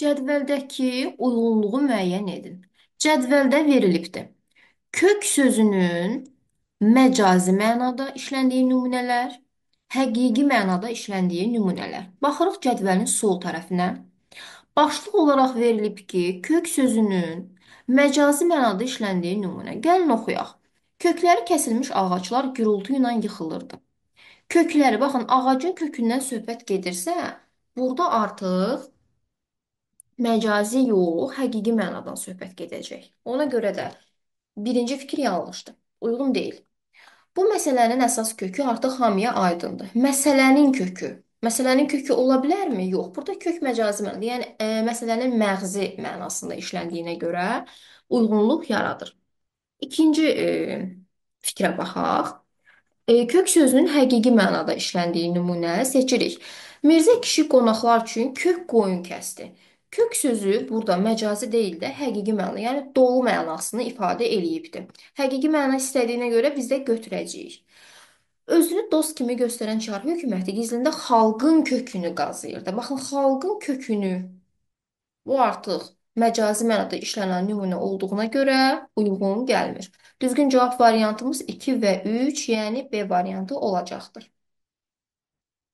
Cədvəldəki uyğunluğu müəyyən edin. Cədvəldə verilibdir. Kök sözünün məcazi mənada işləndiyi nümunələr, həqiqi mənada işləndiyi nümunələr. Baxırıq cədvəlin sol tərəfinə. Başlıq olaraq verilib ki, kök sözünün məcazi mənada işləndiyi nümunə. Gəlin oxuyaq. Kökləri kəsilmiş ağaclar gürültü ilə yıxılırdı. Kökləri, baxın, ağacın kökündən söhbət gedirsə, burada artıq Məcazi yox, həqiqi mənadan söhbət gedəcək. Ona görə də birinci fikir yanlışdır. Uyğun deyil. Bu məsələnin əsas kökü artıq hamıya aydındır. Məsələnin kökü. Məsələnin kökü ola bilərmi? Yox. Burada kök məcazi mənadır. Yəni e, məsələnin məğzi mənasında işləndiyinə görə uyğunluq yaradır. İkinci e, fikrə baxaq. E, kök sözünün həqiqi mənada işləndiyi nümunə seçirik. Mirzə kişi qonaqlar üçün kök qoyun kəsdi. Kök sözü burada məcazi deyil də həqiqi məna, yəni dolu mənasını ifadə eləyibdi. Həqiqi məna istədiyinə görə biz də götürəcəyik. Özünü dost kimi göstərən çar hökuməti gizlində xalqın kökünü qazıyırdı. Baxın, xalqın kökünü. Bu artıq məcazi mənada işlənən nümunə olduğuna görə uyğun gəlmir. Düzgün cavab variantımız 2 və 3, yəni B variantı olacaqdır.